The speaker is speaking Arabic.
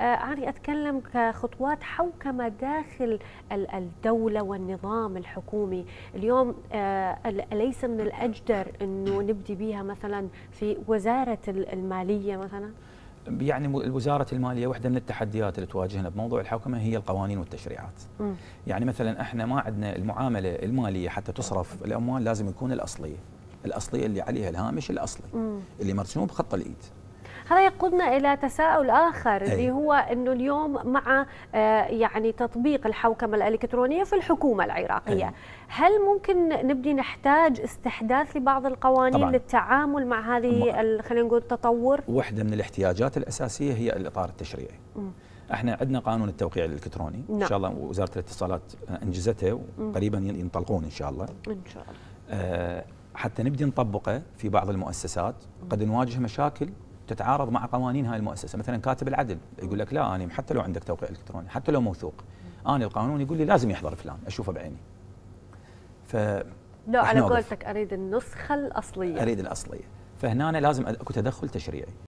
أعني آه، أتكلم كخطوات حوكمة داخل الدولة والنظام الحكومي اليوم آه، أليس من الأجدر أنه نبدي بها مثلا في وزارة المالية مثلا؟ يعني وزارة المالية واحدة من التحديات اللي تواجهنا بموضوع الحوكمة هي القوانين والتشريعات م. يعني مثلا احنا ما عندنا المعاملة المالية حتى تصرف الأموال لازم يكون الأصلية الأصلية اللي عليها الهامش الأصلي م. اللي مرسوم بخط الإيد هذا يقودنا إلى تساؤل آخر أي. اللي هو أنه اليوم مع آه، يعني تطبيق الحوكمة الإلكترونية في الحكومة العراقية أي. هل ممكن نبدي نحتاج استحداث لبعض القوانين طبعاً. للتعامل مع هذه خلينا نقول التطور؟ وحده من الاحتياجات الأساسية هي الإطار التشريعي م. احنا عندنا قانون التوقيع الالكتروني نعم. ان شاء الله وزاره الاتصالات انجزته وقريبا ينطلقون ان شاء الله ان شاء الله آه حتى نبدي نطبقه في بعض المؤسسات قد نواجه مشاكل تتعارض مع قوانين هاي المؤسسه مثلا كاتب العدل يقول لك لا انا حتى لو عندك توقيع الكتروني حتى لو موثوق انا القانون يقول لي لازم يحضر فلان اشوفه بعيني ف لا على قولتك اريد النسخه الاصليه اريد الاصليه فهنا لازم اكو تدخل تشريعي